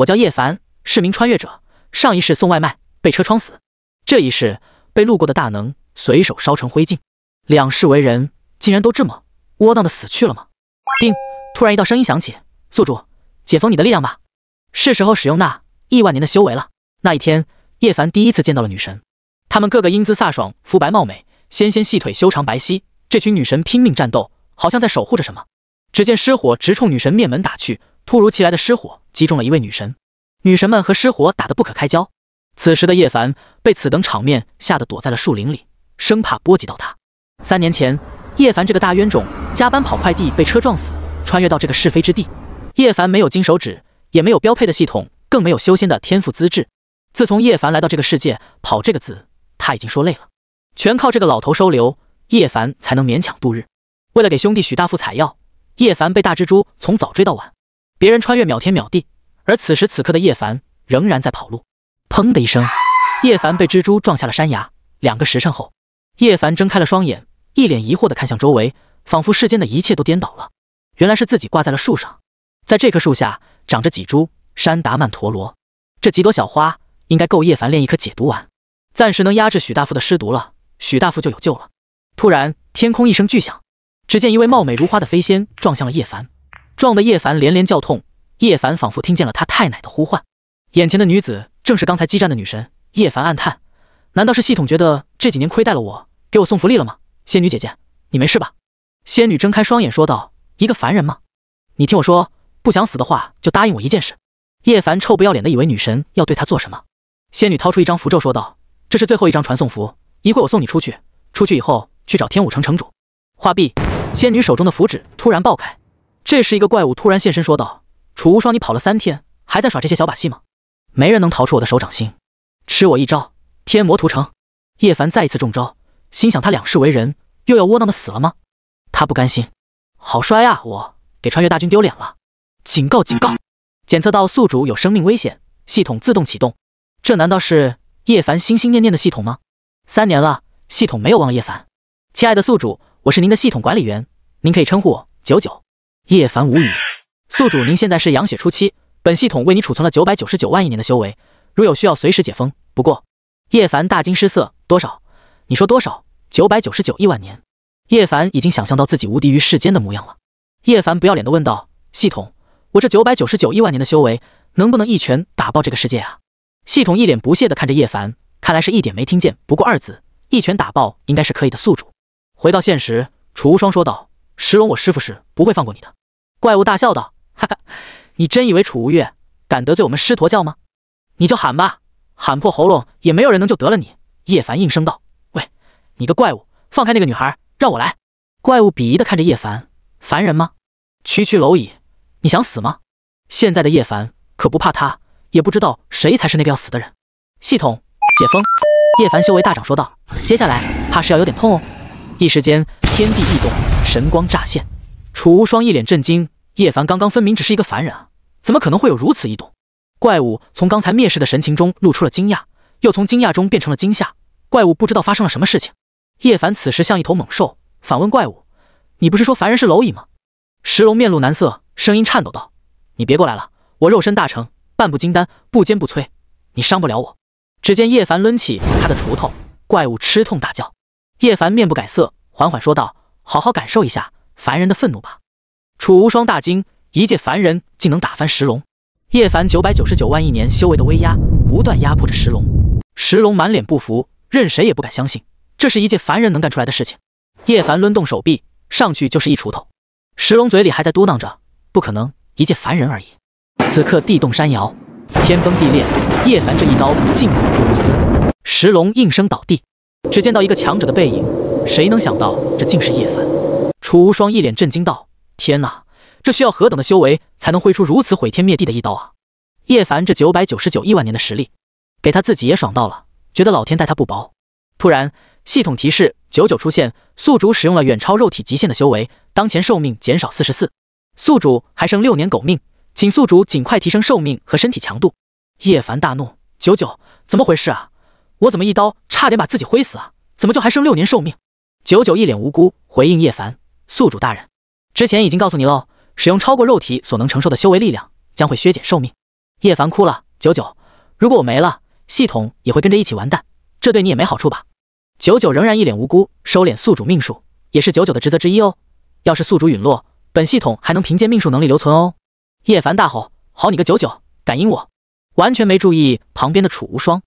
我叫叶凡，是名穿越者。上一世送外卖，被车撞死；这一世被路过的大能随手烧成灰烬。两世为人，竟然都这么窝囊的死去了吗？叮！突然一道声音响起：“宿主，解封你的力量吧，是时候使用那亿万年的修为了。”那一天，叶凡第一次见到了女神，她们个个英姿飒爽，肤白貌美，纤纤细腿，修长白皙。这群女神拼命战斗，好像在守护着什么。只见失火直冲女神面门打去。突如其来的失火击中了一位女神，女神们和失火打得不可开交。此时的叶凡被此等场面吓得躲在了树林里，生怕波及到他。三年前，叶凡这个大冤种加班跑快递被车撞死，穿越到这个是非之地。叶凡没有金手指，也没有标配的系统，更没有修仙的天赋资质。自从叶凡来到这个世界，跑这个字他已经说累了，全靠这个老头收留叶凡才能勉强度日。为了给兄弟许大富采药，叶凡被大蜘蛛从早追到晚。别人穿越秒天秒地，而此时此刻的叶凡仍然在跑路。砰的一声，叶凡被蜘蛛撞下了山崖。两个时辰后，叶凡睁开了双眼，一脸疑惑的看向周围，仿佛世间的一切都颠倒了。原来是自己挂在了树上，在这棵树下长着几株山达曼陀罗，这几朵小花应该够叶凡炼一颗解毒丸，暂时能压制许大夫的尸毒了，许大夫就有救了。突然，天空一声巨响，只见一位貌美如花的飞仙撞向了叶凡。撞得叶凡连连叫痛，叶凡仿佛听见了他太奶的呼唤。眼前的女子正是刚才激战的女神。叶凡暗叹，难道是系统觉得这几年亏待了我，给我送福利了吗？仙女姐姐，你没事吧？仙女睁开双眼说道：“一个凡人吗？你听我说，不想死的话，就答应我一件事。”叶凡臭不要脸的以为女神要对他做什么。仙女掏出一张符咒说道：“这是最后一张传送符，一会我送你出去。出去以后去找天武城城主。”话毕，仙女手中的符纸突然爆开。这时，一个怪物突然现身，说道：“楚无双，你跑了三天，还在耍这些小把戏吗？没人能逃出我的手掌心。吃我一招天魔屠城！”叶凡再一次中招，心想：他两世为人，又要窝囊的死了吗？他不甘心，好衰啊！我给穿越大军丢脸了。警告，警告！检测到宿主有生命危险，系统自动启动。这难道是叶凡心心念念的系统吗？三年了，系统没有忘了叶凡。亲爱的宿主，我是您的系统管理员，您可以称呼我九九。叶凡无语，宿主您现在是养血初期，本系统为你储存了九百九十九万亿年的修为，如有需要随时解封。不过，叶凡大惊失色，多少？你说多少？九百九十九亿万年。叶凡已经想象到自己无敌于世间的模样了。叶凡不要脸的问道：“系统，我这九百九十九亿万年的修为，能不能一拳打爆这个世界啊？”系统一脸不屑的看着叶凡，看来是一点没听见。不过二字，一拳打爆应该是可以的。宿主回到现实，楚无双说道：“石龙，我师傅是不会放过你的。”怪物大笑道：“哈哈，你真以为楚无月敢得罪我们狮驼教吗？你就喊吧，喊破喉咙也没有人能救得了你。”叶凡应声道：“喂，你个怪物，放开那个女孩，让我来！”怪物鄙夷的看着叶凡：“凡人吗？区区蝼蚁，你想死吗？”现在的叶凡可不怕他，也不知道谁才是那个要死的人。系统解封，叶凡修为大涨，说道：“接下来怕是要有点痛哦。”一时间，天地异动，神光乍现。楚无双一脸震惊，叶凡刚刚分明只是一个凡人啊，怎么可能会有如此异动？怪物从刚才蔑视的神情中露出了惊讶，又从惊讶中变成了惊吓。怪物不知道发生了什么事情。叶凡此时像一头猛兽，反问怪物：“你不是说凡人是蝼蚁吗？”石龙面露难色，声音颤抖道：“你别过来了，我肉身大成，半步金丹，不坚不摧，你伤不了我。”只见叶凡抡起他的锄头，怪物吃痛大叫。叶凡面不改色，缓缓说道：“好好感受一下。”凡人的愤怒吧！楚无双大惊，一介凡人竟能打翻石龙。叶凡九百九十九万亿年修为的威压不断压迫着石龙，石龙满脸不服，任谁也不敢相信，这是一介凡人能干出来的事情。叶凡抡动手臂，上去就是一锄头。石龙嘴里还在嘟囔着：“不可能，一介凡人而已。”此刻地动山摇，天崩地裂，叶凡这一刀，尽怖无私，石龙应声倒地。只见到一个强者的背影，谁能想到，这竟是叶凡。楚无双一脸震惊道：“天哪，这需要何等的修为才能挥出如此毁天灭地的一刀啊！”叶凡这九百九十九亿万年的实力，给他自己也爽到了，觉得老天待他不薄。突然，系统提示：“九九出现，宿主使用了远超肉体极限的修为，当前寿命减少四十四，宿主还剩六年狗命，请宿主尽快提升寿命和身体强度。”叶凡大怒：“九九，怎么回事啊？我怎么一刀差点把自己挥死啊？怎么就还剩六年寿命？”九九一脸无辜回应叶凡。宿主大人，之前已经告诉你喽，使用超过肉体所能承受的修为力量，将会削减寿命。叶凡哭了，九九，如果我没了，系统也会跟着一起完蛋，这对你也没好处吧？九九仍然一脸无辜，收敛宿主命数也是九九的职责之一哦。要是宿主陨落，本系统还能凭借命数能力留存哦。叶凡大吼：“好你个九九，敢阴我！”完全没注意旁边的楚无双。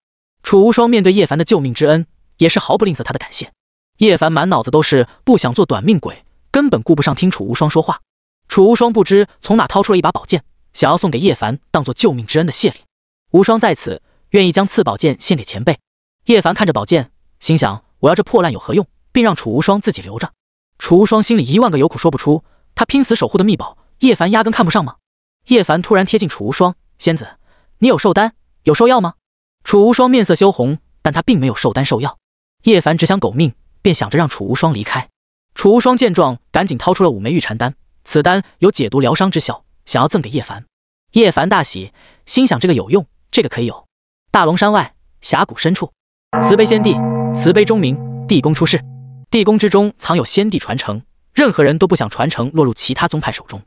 楚无双面对叶凡的救命之恩，也是毫不吝啬他的感谢。叶凡满脑子都是不想做短命鬼。根本顾不上听楚无双说话。楚无双不知从哪掏出了一把宝剑，想要送给叶凡当做救命之恩的谢礼。无双在此，愿意将赐宝剑献给前辈。叶凡看着宝剑，心想：我要这破烂有何用？并让楚无双自己留着。楚无双心里一万个有苦说不出，他拼死守护的秘宝，叶凡压根看不上吗？叶凡突然贴近楚无双：“仙子，你有寿丹、有兽药吗？”楚无双面色羞红，但他并没有寿丹、寿药。叶凡只想狗命，便想着让楚无双离开。楚无双见状，赶紧掏出了五枚玉蝉丹，此丹有解毒疗伤之效，想要赠给叶凡。叶凡大喜，心想这个有用，这个可以有。大龙山外峡谷深处，慈悲先帝，慈悲钟鸣，地宫出世，地宫之中藏有先帝传承，任何人都不想传承落入其他宗派手中。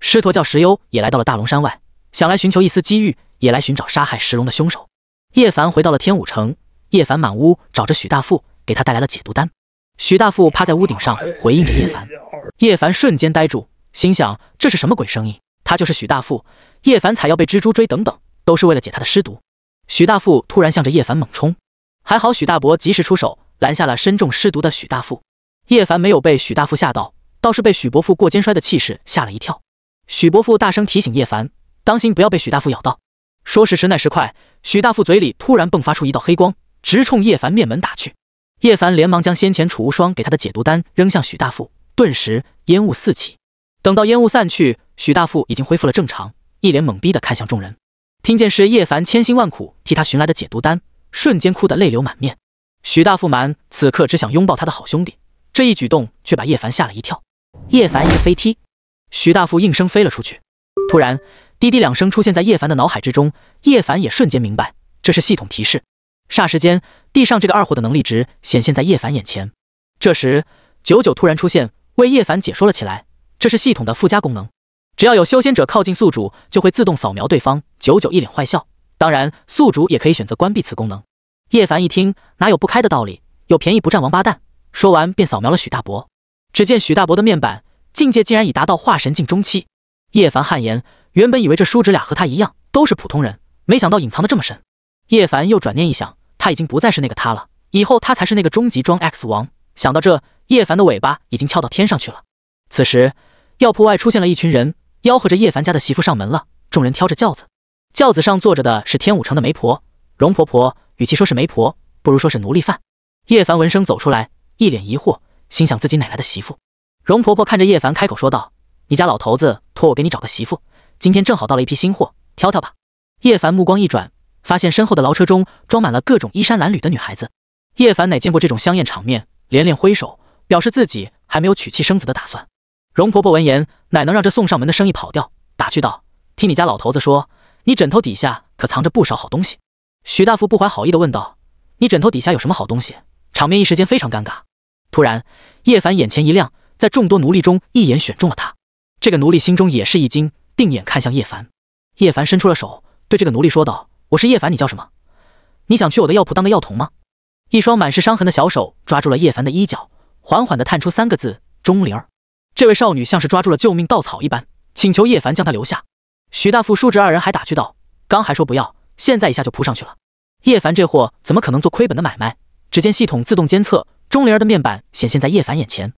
狮驼教石幽也来到了大龙山外，想来寻求一丝机遇，也来寻找杀害石龙的凶手。叶凡回到了天武城，叶凡满屋找着许大富，给他带来了解毒丹。许大富趴在屋顶上回应着叶凡，叶凡瞬间呆住，心想这是什么鬼声音？他就是许大富，叶凡才要被蜘蛛追，等等，都是为了解他的尸毒。许大富突然向着叶凡猛冲，还好许大伯及时出手拦下了身中尸毒的许大富。叶凡没有被许大富吓到，倒是被许伯父过肩摔的气势吓了一跳。许伯父大声提醒叶凡，当心不要被许大富咬到。说时迟那时快，许大富嘴里突然迸发出一道黑光，直冲叶凡面门打去。叶凡连忙将先前楚无双给他的解毒丹扔向许大富，顿时烟雾四起。等到烟雾散去，许大富已经恢复了正常，一脸懵逼的看向众人。听见是叶凡千辛万苦替他寻来的解毒丹，瞬间哭得泪流满面。许大富满此刻只想拥抱他的好兄弟，这一举动却把叶凡吓了一跳。叶凡一个飞踢，许大富应声飞了出去。突然滴滴两声出现在叶凡的脑海之中，叶凡也瞬间明白，这是系统提示。霎时间，地上这个二货的能力值显现在叶凡眼前。这时，九九突然出现，为叶凡解说了起来：“这是系统的附加功能，只要有修仙者靠近宿主，就会自动扫描对方。”九九一脸坏笑。当然，宿主也可以选择关闭此功能。叶凡一听，哪有不开的道理？有便宜不占王八蛋。说完便扫描了许大伯。只见许大伯的面板境界竟然已达到化神境中期。叶凡汗颜，原本以为这叔侄俩和他一样都是普通人，没想到隐藏的这么深。叶凡又转念一想。他已经不再是那个他了，以后他才是那个终极装 X 王。想到这，叶凡的尾巴已经翘到天上去了。此时，药铺外出现了一群人，吆喝着叶凡家的媳妇上门了。众人挑着轿子，轿子上坐着的是天武城的媒婆容婆婆。与其说是媒婆，不如说是奴隶贩。叶凡闻声走出来，一脸疑惑，心想自己哪来的媳妇？容婆婆看着叶凡，开口说道：“你家老头子托我给你找个媳妇，今天正好到了一批新货，挑挑吧。”叶凡目光一转。发现身后的牢车中装满了各种衣衫褴褛的女孩子，叶凡哪见过这种香艳场面，连连挥手表示自己还没有娶妻生子的打算。容婆婆闻言，哪能让这送上门的生意跑掉，打趣道：“听你家老头子说，你枕头底下可藏着不少好东西。”许大夫不怀好意的问道：“你枕头底下有什么好东西？”场面一时间非常尴尬。突然，叶凡眼前一亮，在众多奴隶中一眼选中了他。这个奴隶心中也是一惊，定眼看向叶凡。叶凡伸出了手，对这个奴隶说道。我是叶凡，你叫什么？你想去我的药铺当个药童吗？一双满是伤痕的小手抓住了叶凡的衣角，缓缓地探出三个字：“钟灵儿。”这位少女像是抓住了救命稻草一般，请求叶凡将她留下。徐大富叔侄二人还打趣道：“刚还说不要，现在一下就扑上去了。”叶凡这货怎么可能做亏本的买卖？只见系统自动监测钟灵儿的面板显现在叶凡眼前。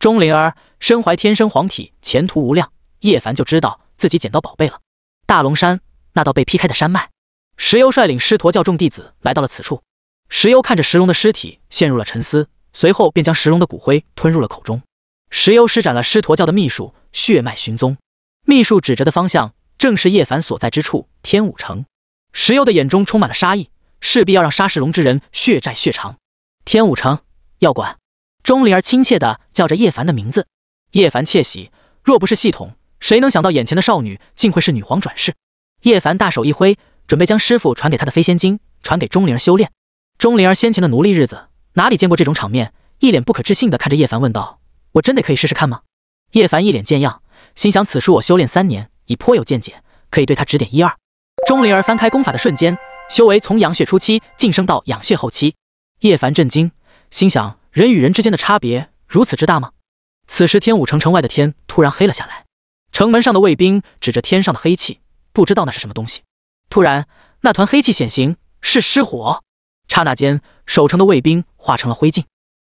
钟灵儿身怀天生皇体，前途无量。叶凡就知道自己捡到宝贝了。大龙山那道被劈开的山脉。石油率领狮驼教众弟子来到了此处。石油看着石龙的尸体，陷入了沉思，随后便将石龙的骨灰吞入了口中。石油施展了狮驼教的秘术——血脉寻踪。秘术指着的方向正是叶凡所在之处——天武城。石油的眼中充满了杀意，势必要让杀石龙之人血债血偿。天武城要管。钟灵儿亲切地叫着叶凡的名字。叶凡窃喜，若不是系统，谁能想到眼前的少女竟会是女皇转世？叶凡大手一挥。准备将师傅传给他的飞仙经传给钟灵儿修炼。钟灵儿先前的奴隶日子哪里见过这种场面，一脸不可置信的看着叶凡问道：“我真的可以试试看吗？”叶凡一脸贱样，心想：“此书我修炼三年，已颇有见解，可以对他指点一二。”钟灵儿翻开功法的瞬间，修为从养血初期晋升到养血后期。叶凡震惊，心想：“人与人之间的差别如此之大吗？”此时，天武城城外的天突然黑了下来，城门上的卫兵指着天上的黑气，不知道那是什么东西。突然，那团黑气显形，是尸火。刹那间，守城的卫兵化成了灰烬。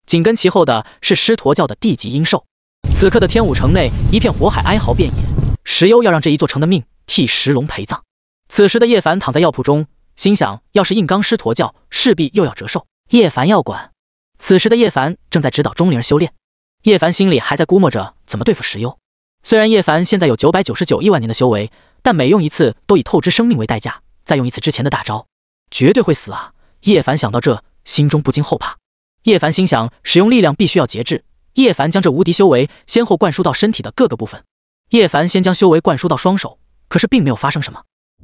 紧跟其后的是尸驼教的地级阴兽。此刻的天武城内一片火海，哀嚎遍野。石幽要让这一座城的命替石龙陪葬。此时的叶凡躺在药铺中，心想：要是硬刚尸驼教，势必又要折寿。叶凡要管。此时的叶凡正在指导钟灵修炼。叶凡心里还在估摸着怎么对付石幽。虽然叶凡现在有九百九十九亿万年的修为。但每用一次都以透支生命为代价，再用一次之前的大招，绝对会死啊！叶凡想到这，心中不禁后怕。叶凡心想，使用力量必须要节制。叶凡将这无敌修为先后灌输到身体的各个部分。叶凡先将修为灌输到双手，可是并没有发生什么。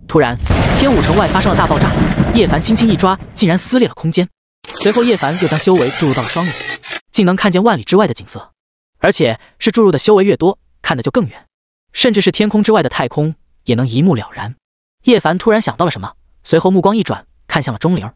突然，天武城外发生了大爆炸。叶凡轻轻一抓，竟然撕裂了空间。随后，叶凡又将修为注入到了双眼，竟能看见万里之外的景色，而且是注入的修为越多，看得就更远，甚至是天空之外的太空。也能一目了然。叶凡突然想到了什么，随后目光一转，看向了钟灵儿，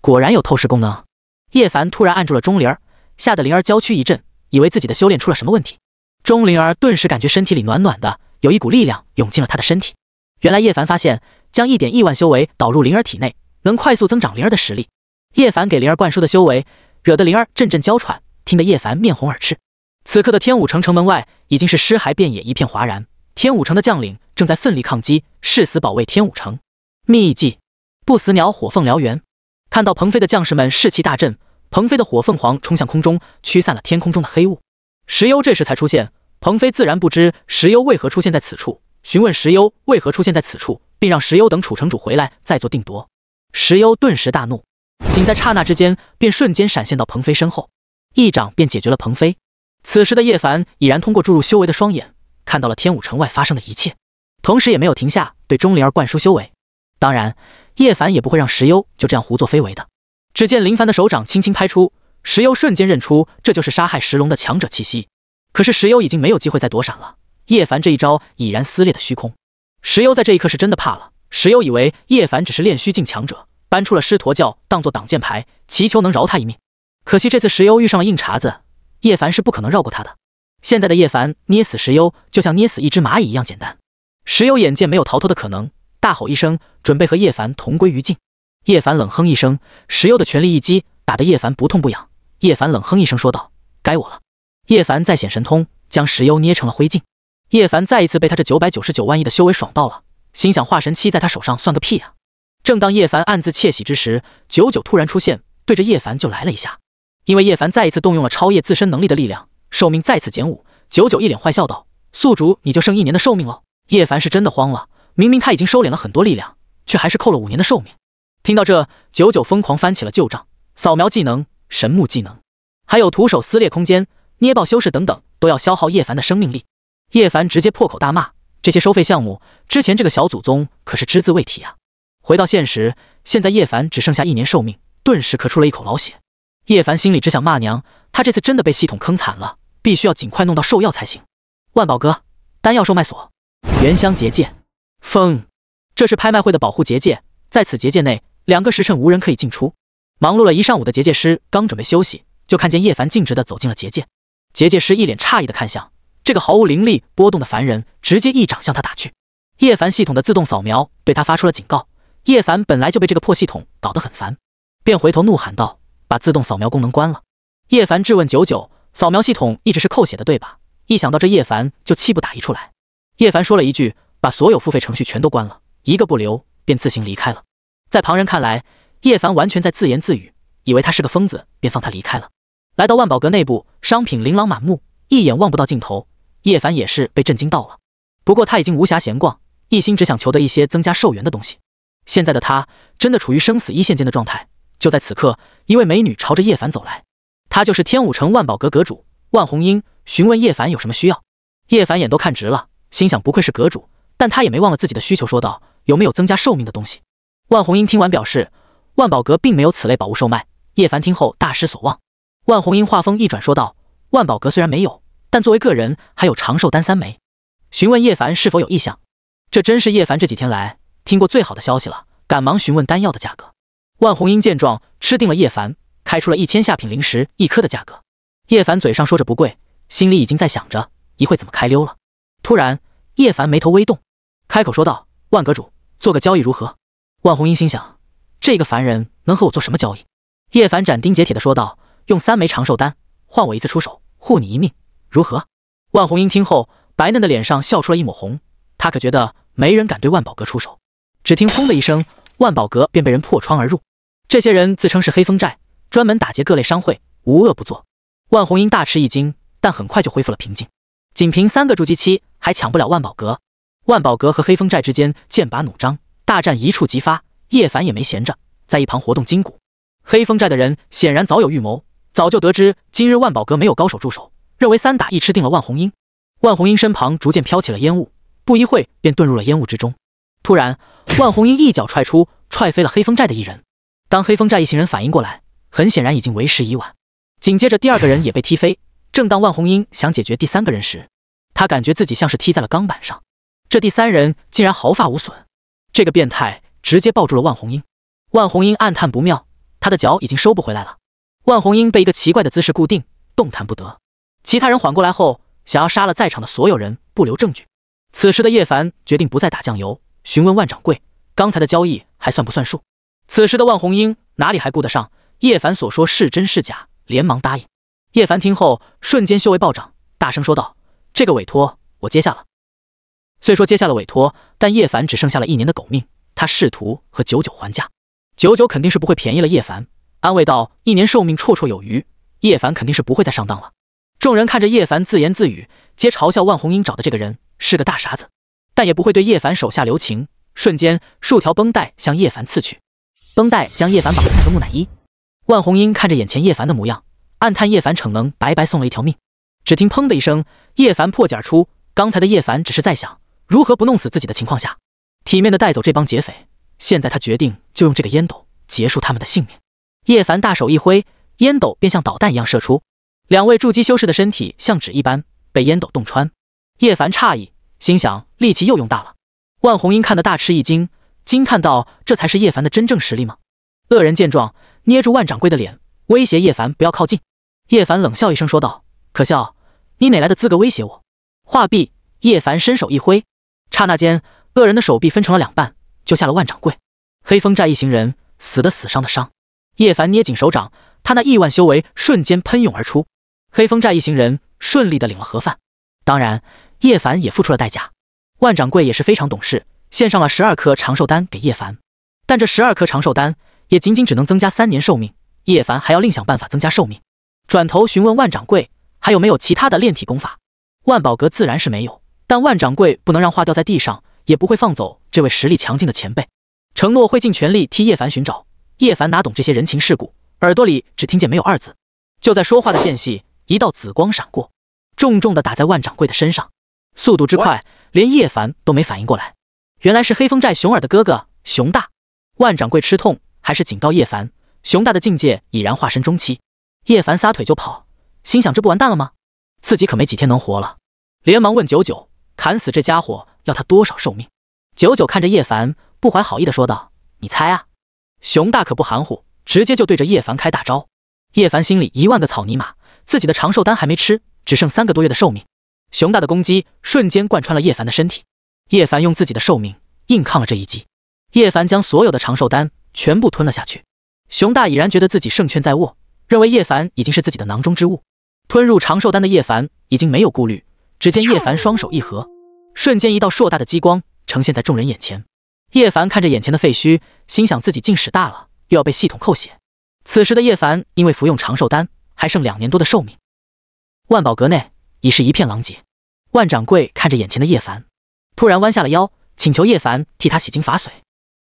果然有透视功能。叶凡突然按住了钟灵儿，吓得灵儿娇躯一震，以为自己的修炼出了什么问题。钟灵儿顿时感觉身体里暖暖的，有一股力量涌进了她的身体。原来叶凡发现，将一点亿万修为导入灵儿体内，能快速增长灵儿的实力。叶凡给灵儿灌输的修为，惹得灵儿阵阵娇喘，听得叶凡面红耳赤。此刻的天武城城门外已经是尸骸遍野，一片哗然。天武城的将领。正在奋力抗击，誓死保卫天武城。秘技，不死鸟火凤燎原。看到鹏飞的将士们士气大振，鹏飞的火凤凰冲向空中，驱散了天空中的黑雾。石幽这时才出现，鹏飞自然不知石幽为何出现在此处，询问石幽为何出现在此处，并让石幽等楚城主回来再做定夺。石幽顿时大怒，仅在刹那之间，便瞬间闪现到鹏飞身后，一掌便解决了鹏飞。此时的叶凡已然通过注入修为的双眼，看到了天武城外发生的一切。同时也没有停下对钟灵儿灌输修为，当然，叶凡也不会让石幽就这样胡作非为的。只见林凡的手掌轻轻拍出，石幽瞬间认出这就是杀害石龙的强者气息。可是石优已经没有机会再躲闪了，叶凡这一招已然撕裂的虚空。石优在这一刻是真的怕了。石优以为叶凡只是炼虚境强者，搬出了狮驼教当做挡箭牌，祈求能饶他一命。可惜这次石优遇上了硬茬子，叶凡是不可能绕过他的。现在的叶凡捏死石优，就像捏死一只蚂蚁一样简单。石优眼见没有逃脱的可能，大吼一声，准备和叶凡同归于尽。叶凡冷哼一声，石优的全力一击打得叶凡不痛不痒。叶凡冷哼一声说道：“该我了。”叶凡再显神通，将石优捏成了灰烬。叶凡再一次被他这九百九十九万亿的修为爽到了，心想化神期在他手上算个屁啊！正当叶凡暗自窃喜之时，九九突然出现，对着叶凡就来了一下。因为叶凡再一次动用了超越自身能力的力量，寿命再次减五。九九一脸坏笑道：“宿主，你就剩一年的寿命喽。”叶凡是真的慌了，明明他已经收敛了很多力量，却还是扣了五年的寿命。听到这，九九疯狂翻起了旧账，扫描技能、神木技能，还有徒手撕裂空间、捏爆修士等等，都要消耗叶凡的生命力。叶凡直接破口大骂：“这些收费项目，之前这个小祖宗可是只字未提啊！”回到现实，现在叶凡只剩下一年寿命，顿时咳出了一口老血。叶凡心里只想骂娘，他这次真的被系统坑惨了，必须要尽快弄到兽药才行。万宝哥，丹药售卖所。原香结界风，这是拍卖会的保护结界，在此结界内，两个时辰无人可以进出。忙碌了一上午的结界师刚准备休息，就看见叶凡径直的走进了结界。结界师一脸诧异的看向这个毫无灵力波动的凡人，直接一掌向他打去。叶凡系统的自动扫描对他发出了警告。叶凡本来就被这个破系统搞得很烦，便回头怒喊道：“把自动扫描功能关了！”叶凡质问九九：“扫描系统一直是扣血的，对吧？”一想到这，叶凡就气不打一处来。叶凡说了一句：“把所有付费程序全都关了，一个不留，便自行离开了。”在旁人看来，叶凡完全在自言自语，以为他是个疯子，便放他离开了。来到万宝阁内部，商品琳琅满目，一眼望不到尽头。叶凡也是被震惊到了，不过他已经无暇闲逛，一心只想求得一些增加寿元的东西。现在的他真的处于生死一线间的状态。就在此刻，一位美女朝着叶凡走来，她就是天武城万宝阁阁主万红英，询问叶凡有什么需要。叶凡眼都看直了。心想不愧是阁主，但他也没忘了自己的需求，说道：“有没有增加寿命的东西？”万红英听完表示，万宝阁并没有此类宝物售卖。叶凡听后大失所望。万红英话锋一转，说道：“万宝阁虽然没有，但作为个人还有长寿丹三枚，询问叶凡是否有意向。”这真是叶凡这几天来听过最好的消息了，赶忙询问丹药的价格。万红英见状，吃定了叶凡，开出了一千下品灵石一颗的价格。叶凡嘴上说着不贵，心里已经在想着一会怎么开溜了。突然，叶凡眉头微动，开口说道：“万阁主，做个交易如何？”万红英心想，这个凡人能和我做什么交易？叶凡斩钉截铁地说道：“用三枚长寿丹换我一次出手护你一命，如何？”万红英听后，白嫩的脸上笑出了一抹红。他可觉得没人敢对万宝阁出手。只听轰的一声，万宝阁便被人破窗而入。这些人自称是黑风寨，专门打劫各类商会，无恶不作。万红英大吃一惊，但很快就恢复了平静。仅凭三个筑基期，还抢不了万宝阁。万宝阁和黑风寨之间剑拔弩张，大战一触即发。叶凡也没闲着，在一旁活动筋骨。黑风寨的人显然早有预谋，早就得知今日万宝阁没有高手驻守，认为三打一吃定了万红英。万红英身旁逐渐飘起了烟雾，不一会便遁入了烟雾之中。突然，万红英一脚踹出，踹飞了黑风寨的一人。当黑风寨一行人反应过来，很显然已经为时已晚。紧接着，第二个人也被踢飞。正当万红英想解决第三个人时，他感觉自己像是踢在了钢板上。这第三人竟然毫发无损，这个变态直接抱住了万红英。万红英暗叹不妙，他的脚已经收不回来了。万红英被一个奇怪的姿势固定，动弹不得。其他人缓过来后，想要杀了在场的所有人，不留证据。此时的叶凡决定不再打酱油，询问万掌柜刚才的交易还算不算数。此时的万红英哪里还顾得上叶凡所说是真是假，连忙答应。叶凡听后，瞬间修为暴涨，大声说道：“这个委托我接下了。”虽说接下了委托，但叶凡只剩下了一年的狗命。他试图和九九还价，九九肯定是不会便宜了。叶凡安慰道：“一年寿命绰绰有余。”叶凡肯定是不会再上当了。众人看着叶凡自言自语，皆嘲笑万红英找的这个人是个大傻子，但也不会对叶凡手下留情。瞬间，数条绷带向叶凡刺去，绷带将叶凡绑像个木乃伊。万红英看着眼前叶凡的模样。暗叹叶凡逞能，白白送了一条命。只听“砰”的一声，叶凡破茧而出。刚才的叶凡只是在想如何不弄死自己的情况下，体面的带走这帮劫匪。现在他决定就用这个烟斗结束他们的性命。叶凡大手一挥，烟斗便像导弹一样射出。两位筑基修士的身体像纸一般被烟斗洞穿。叶凡诧异，心想力气又用大了。万红英看得大吃一惊，惊叹道：“这才是叶凡的真正实力吗？”恶人见状，捏住万掌柜的脸，威胁叶凡不要靠近。叶凡冷笑一声说道：“可笑，你哪来的资格威胁我？”话毕，叶凡伸手一挥，刹那间，恶人的手臂分成了两半，救下了万掌柜。黑风寨一行人死的死，伤的伤。叶凡捏紧手掌，他那亿万修为瞬间喷涌而出。黑风寨一行人顺利的领了盒饭，当然，叶凡也付出了代价。万掌柜也是非常懂事，献上了十二颗长寿丹给叶凡，但这十二颗长寿丹也仅仅只能增加三年寿命，叶凡还要另想办法增加寿命。转头询问万掌柜，还有没有其他的炼体功法？万宝阁自然是没有，但万掌柜不能让话掉在地上，也不会放走这位实力强劲的前辈，承诺会尽全力替叶凡寻找。叶凡哪懂这些人情世故，耳朵里只听见“没有”二字。就在说话的间隙，一道紫光闪过，重重的打在万掌柜的身上，速度之快，连叶凡都没反应过来。原来是黑风寨熊耳的哥哥熊大。万掌柜吃痛，还是警告叶凡，熊大的境界已然化身中期。叶凡撒腿就跑，心想这不完蛋了吗？自己可没几天能活了。连忙问九九：“砍死这家伙要他多少寿命？”九九看着叶凡，不怀好意的说道：“你猜啊！”熊大可不含糊，直接就对着叶凡开大招。叶凡心里一万个草泥马，自己的长寿丹还没吃，只剩三个多月的寿命。熊大的攻击瞬间贯穿了叶凡的身体，叶凡用自己的寿命硬抗了这一击。叶凡将所有的长寿丹全部吞了下去。熊大已然觉得自己胜券在握。认为叶凡已经是自己的囊中之物，吞入长寿丹的叶凡已经没有顾虑。只见叶凡双手一合，瞬间一道硕大的激光呈现在众人眼前。叶凡看着眼前的废墟，心想自己竟使大了，又要被系统扣血。此时的叶凡因为服用长寿丹，还剩两年多的寿命。万宝阁内已是一片狼藉，万掌柜看着眼前的叶凡，突然弯下了腰，请求叶凡替他洗精伐髓。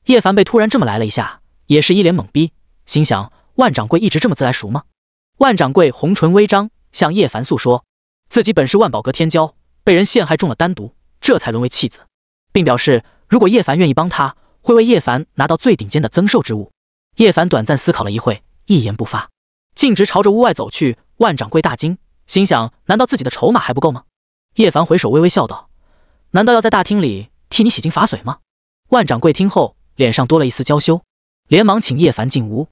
叶凡被突然这么来了一下，也是一脸懵逼，心想。万掌柜一直这么自来熟吗？万掌柜红唇微张，向叶凡诉说，自己本是万宝阁天骄，被人陷害中了丹毒，这才沦为弃子，并表示如果叶凡愿意帮他，会为叶凡拿到最顶尖的增寿之物。叶凡短暂思考了一会，一言不发，径直朝着屋外走去。万掌柜大惊，心想：难道自己的筹码还不够吗？叶凡回首微微笑道：难道要在大厅里替你洗净法髓吗？万掌柜听后，脸上多了一丝娇羞，连忙请叶凡进屋。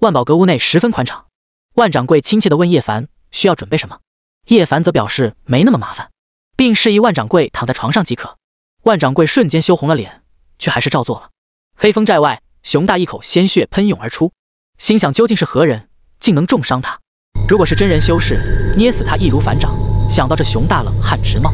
万宝阁屋内十分宽敞，万掌柜亲切的问叶凡：“需要准备什么？”叶凡则表示没那么麻烦，并示意万掌柜躺在床上即可。万掌柜瞬间羞红了脸，却还是照做了。黑风寨外，熊大一口鲜血喷涌而出，心想究竟是何人竟能重伤他？如果是真人修士，捏死他易如反掌。想到这，熊大冷汗直冒。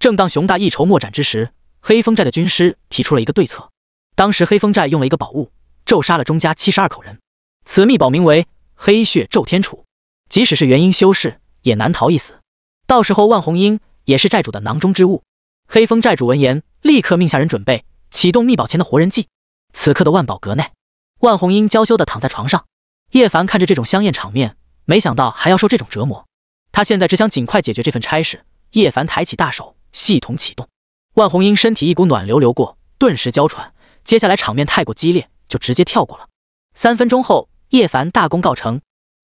正当熊大一筹莫展之时，黑风寨的军师提出了一个对策。当时黑风寨用了一个宝物，咒杀了钟家七十二口人。此秘宝名为黑血咒天杵，即使是元婴修士也难逃一死。到时候万红英也是寨主的囊中之物。黑风寨主闻言，立刻命下人准备启动秘宝前的活人祭。此刻的万宝阁内，万红英娇羞的躺在床上。叶凡看着这种香艳场面，没想到还要受这种折磨。他现在只想尽快解决这份差事。叶凡抬起大手，系统启动。万红英身体一股暖流流过，顿时娇喘。接下来场面太过激烈，就直接跳过了。三分钟后。叶凡大功告成，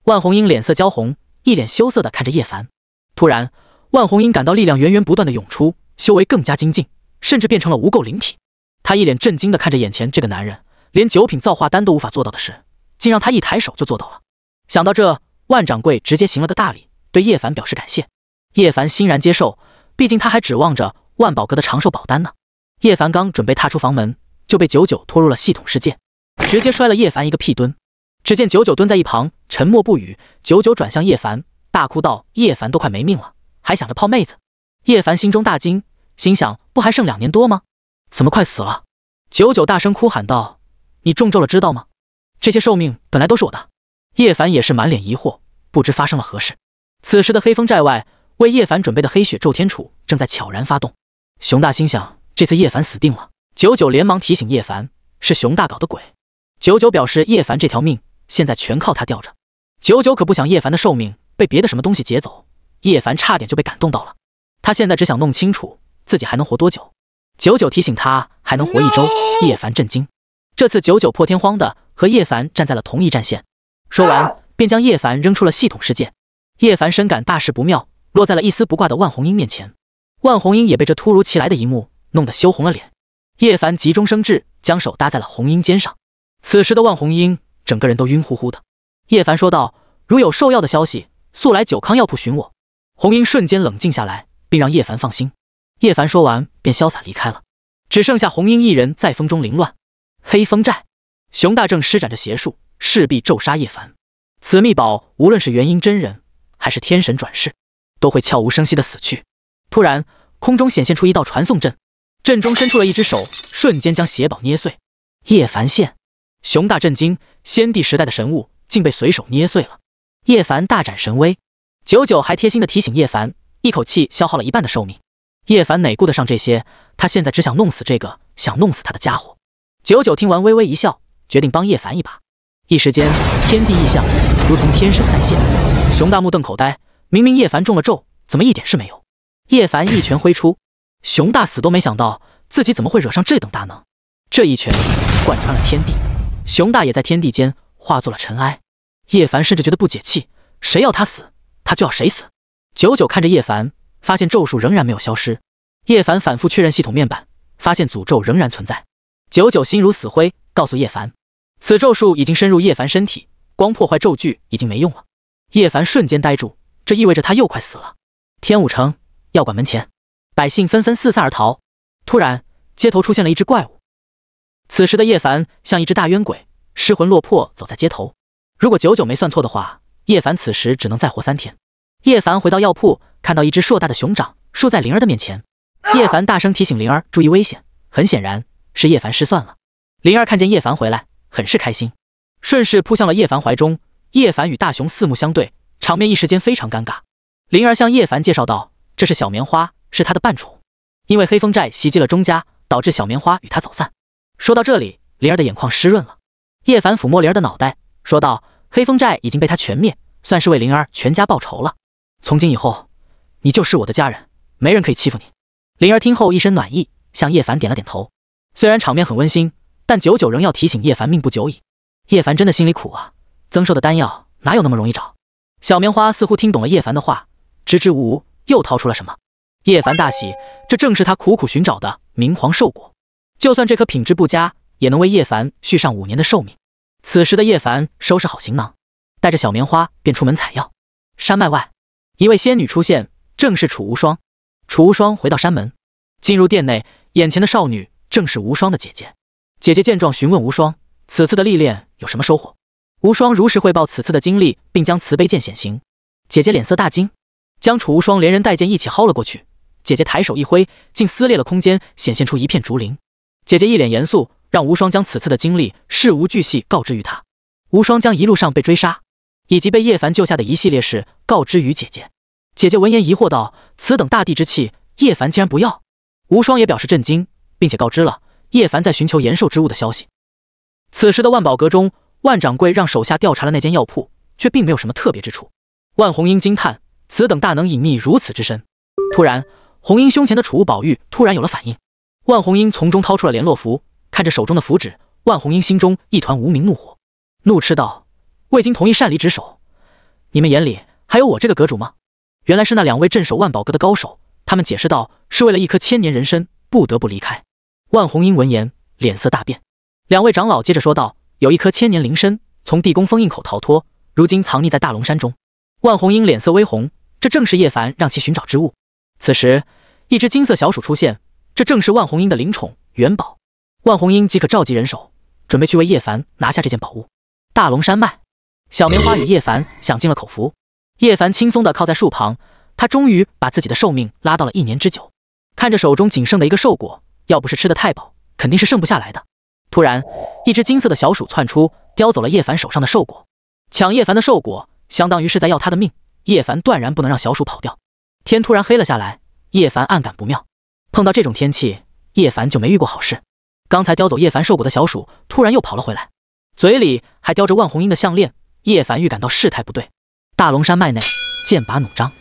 万红英脸色娇红，一脸羞涩的看着叶凡。突然，万红英感到力量源源不断的涌出，修为更加精进，甚至变成了无垢灵体。她一脸震惊的看着眼前这个男人，连九品造化丹都无法做到的事，竟让他一抬手就做到了。想到这，万掌柜直接行了个大礼，对叶凡表示感谢。叶凡欣然接受，毕竟他还指望着万宝阁的长寿宝丹呢。叶凡刚准备踏出房门，就被九九拖入了系统世界，直接摔了叶凡一个屁墩。只见九九蹲在一旁，沉默不语。九九转向叶凡，大哭道：“叶凡都快没命了，还想着泡妹子！”叶凡心中大惊，心想：“不还剩两年多吗？怎么快死了？”九九大声哭喊道：“你中咒了，知道吗？这些寿命本来都是我的。”叶凡也是满脸疑惑，不知发生了何事。此时的黑风寨外，为叶凡准备的黑雪咒天杵正在悄然发动。熊大心想：“这次叶凡死定了。”九九连忙提醒叶凡：“是熊大搞的鬼。”九九表示：“叶凡这条命。”现在全靠他吊着，九九可不想叶凡的寿命被别的什么东西劫走。叶凡差点就被感动到了，他现在只想弄清楚自己还能活多久。九九提醒他还能活一周，叶凡震惊。这次九九破天荒的和叶凡站在了同一战线，说完便将叶凡扔出了系统世界。叶凡深感大事不妙，落在了一丝不挂的万红英面前。万红英也被这突如其来的一幕弄得羞红了脸。叶凡急中生智，将手搭在了红英肩上。此时的万红英。整个人都晕乎乎的，叶凡说道：“如有兽药的消息，速来九康药铺寻我。”红英瞬间冷静下来，并让叶凡放心。叶凡说完便潇洒离开了，只剩下红英一人在风中凌乱。黑风寨，熊大正施展着邪术，势必咒杀叶凡。此秘宝无论是元婴真人还是天神转世，都会悄无声息的死去。突然，空中显现出一道传送阵，阵中伸出了一只手，瞬间将邪宝捏碎。叶凡现。熊大震惊，先帝时代的神物竟被随手捏碎了。叶凡大展神威，九九还贴心的提醒叶凡，一口气消耗了一半的寿命。叶凡哪顾得上这些，他现在只想弄死这个想弄死他的家伙。九九听完微微一笑，决定帮叶凡一把。一时间，天地异象，如同天神再现。熊大目瞪口呆，明明叶凡中了咒，怎么一点事没有？叶凡一拳挥出，熊大死都没想到自己怎么会惹上这等大能，这一拳贯穿了天地。熊大也在天地间化作了尘埃，叶凡甚至觉得不解气，谁要他死，他就要谁死。九九看着叶凡，发现咒术仍然没有消失。叶凡反复确认系统面板，发现诅咒仍然存在。九九心如死灰，告诉叶凡，此咒术已经深入叶凡身体，光破坏咒具已经没用了。叶凡瞬间呆住，这意味着他又快死了。天武城药馆门前，百姓纷纷四散而逃。突然，街头出现了一只怪物。此时的叶凡像一只大冤鬼，失魂落魄走在街头。如果久久没算错的话，叶凡此时只能再活三天。叶凡回到药铺，看到一只硕大的熊掌竖在灵儿的面前，叶凡大声提醒灵儿注意危险。很显然，是叶凡失算了。灵儿看见叶凡回来，很是开心，顺势扑向了叶凡怀中。叶凡与大熊四目相对，场面一时间非常尴尬。灵儿向叶凡介绍道：“这是小棉花，是他的伴宠。因为黑风寨袭击了钟家，导致小棉花与他走散。”说到这里，灵儿的眼眶湿润了。叶凡抚摸灵儿的脑袋，说道：“黑风寨已经被他全灭，算是为灵儿全家报仇了。从今以后，你就是我的家人，没人可以欺负你。”灵儿听后一身暖意，向叶凡点了点头。虽然场面很温馨，但九九仍要提醒叶凡命不久矣。叶凡真的心里苦啊，增寿的丹药哪有那么容易找？小棉花似乎听懂了叶凡的话，支支吾吾又掏出了什么？叶凡大喜，这正是他苦苦寻找的明皇寿果。就算这颗品质不佳，也能为叶凡续上五年的寿命。此时的叶凡收拾好行囊，带着小棉花便出门采药。山脉外，一位仙女出现，正是楚无双。楚无双回到山门，进入殿内，眼前的少女正是无双的姐姐。姐姐见状，询问无双此次的历练有什么收获。无双如实汇报此次的经历，并将慈悲剑显形。姐姐脸色大惊，将楚无双连人带剑一起薅了过去。姐姐抬手一挥，竟撕裂了空间，显现出一片竹林。姐姐一脸严肃，让无双将此次的经历事无巨细告知于他。无双将一路上被追杀，以及被叶凡救下的一系列事告知于姐姐。姐姐闻言疑惑道：“此等大地之气，叶凡竟然不要？”无双也表示震惊，并且告知了叶凡在寻求延寿之物的消息。此时的万宝阁中，万掌柜让手下调查了那间药铺，却并没有什么特别之处。万红英惊叹：“此等大能隐匿如此之深！”突然，红英胸前的储物宝玉突然有了反应。万红英从中掏出了联络符，看着手中的符纸，万红英心中一团无名怒火，怒斥道：“未经同意擅离职守，你们眼里还有我这个阁主吗？”原来是那两位镇守万宝阁的高手，他们解释道：“是为了一颗千年人参，不得不离开。”万红英闻言脸色大变。两位长老接着说道：“有一颗千年灵参从地宫封印口逃脱，如今藏匿在大龙山中。”万红英脸色微红，这正是叶凡让其寻找之物。此时，一只金色小鼠出现。这正是万红英的灵宠元宝，万红英即可召集人手，准备去为叶凡拿下这件宝物。大龙山脉，小棉花与叶凡享尽了口福。叶凡轻松地靠在树旁，他终于把自己的寿命拉到了一年之久。看着手中仅剩的一个兽果，要不是吃的太饱，肯定是剩不下来的。突然，一只金色的小鼠窜出，叼走了叶凡手上的兽果。抢叶凡的兽果，相当于是在要他的命。叶凡断然不能让小鼠跑掉。天突然黑了下来，叶凡暗感不妙。碰到这种天气，叶凡就没遇过好事。刚才叼走叶凡兽果的小鼠，突然又跑了回来，嘴里还叼着万红英的项链。叶凡预感到事态不对。大龙山脉内剑拔弩张，